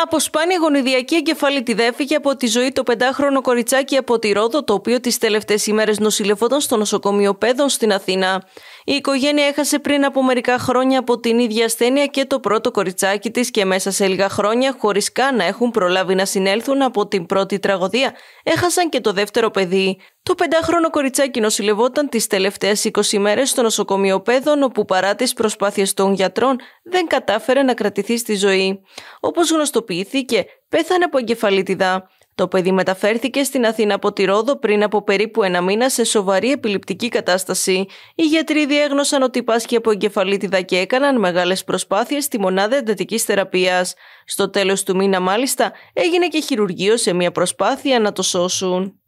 Από σπάνια γονιδιακή τη δέφυγε από τη ζωή το πεντάχρονο κοριτσάκι από τη Ρόδο, το οποίο τις τελευταίες ημέρες νοσηλευόταν στο νοσοκομείο Πέδων στην Αθήνα. Η οικογένεια έχασε πριν από μερικά χρόνια από την ίδια ασθένεια και το πρώτο κοριτσάκι της και μέσα σε λίγα χρόνια, χωρίς καν να έχουν προλάβει να συνέλθουν από την πρώτη τραγωδία, έχασαν και το δεύτερο παιδί. Το πεντάχρονο κοριτσάκι νοσηλευόταν τις τελευταίες 20 μέρες στο νοσοκομείο Πέδων, όπου παρά τις προσπάθειες των γιατρών δεν κατάφερε να κρατηθεί στη ζωή. Όπως γνωστοποιήθηκε, πέθανε από εγκεφαλίτιδα. Το παιδί μεταφέρθηκε στην Αθήνα από τη Ρόδο πριν από περίπου ένα μήνα σε σοβαρή επιληπτική κατάσταση. Οι γιατροί διέγνωσαν ότι πάσχει από εγκεφαλίτιδα και έκαναν μεγάλες προσπάθειες στη μονάδα εντατικής θεραπείας. Στο τέλος του μήνα, μάλιστα, έγινε και χειρουργείο σε μια προσπάθεια να το σώσουν.